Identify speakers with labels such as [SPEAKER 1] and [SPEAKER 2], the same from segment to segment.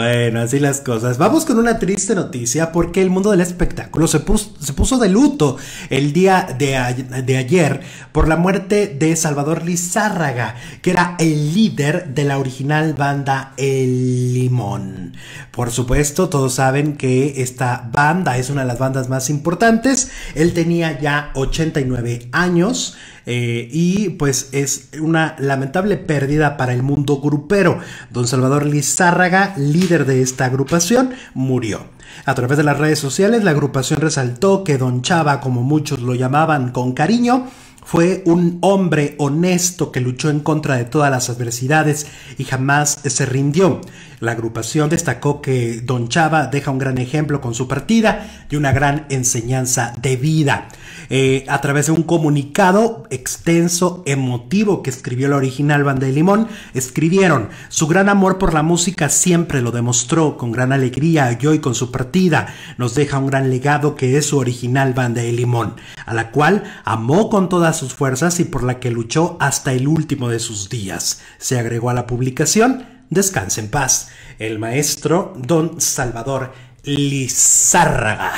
[SPEAKER 1] Bueno, así las cosas. Vamos con una triste noticia porque el mundo del espectáculo se puso, de luto el día de, de, ayer por la muerte de Salvador Lizárraga, que era el líder de la original banda El Limón. Por supuesto, todos saben que esta banda es una de las bandas más importantes. Él tenía ya 89 años eh, y pues es una lamentable pérdida para el mundo grupero. Don Salvador Lizárraga, líder de esta agrupación, murió. A través de las redes sociales, la agrupación resaltó que Don Chava, como muchos lo llamaban con cariño, fue un hombre honesto que luchó en contra de todas las adversidades y jamás se rindió. La agrupación destacó que Don Chava deja un gran ejemplo con su partida y una gran enseñanza de vida. Eh, a través de un comunicado extenso, emotivo que escribió la original Banda de Limón, escribieron, su gran amor por la música siempre lo demostró con gran alegría y hoy con su partida nos deja un gran legado que es su original Banda de Limón, a la cual amó con todas sus fuerzas y por la que luchó hasta el último de sus días. Se agregó a la publicación Descanse en paz, el maestro don Salvador Lizárraga.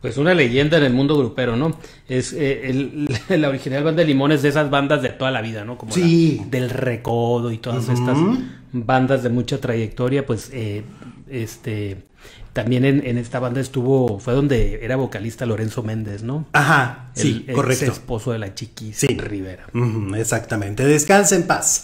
[SPEAKER 1] Pues una leyenda en el
[SPEAKER 2] mundo grupero, ¿no? Es eh, el, la original banda de Limones de esas bandas de toda la vida, ¿no? Como sí. del Recodo y todas estas bandas de mucha trayectoria, pues eh, este, también en, esta banda estuvo, fue donde era vocalista Lorenzo Méndez, ¿no? Ajá, sí, correcto. esposo de la chiquis Rivera. exactamente. Descansa en paz.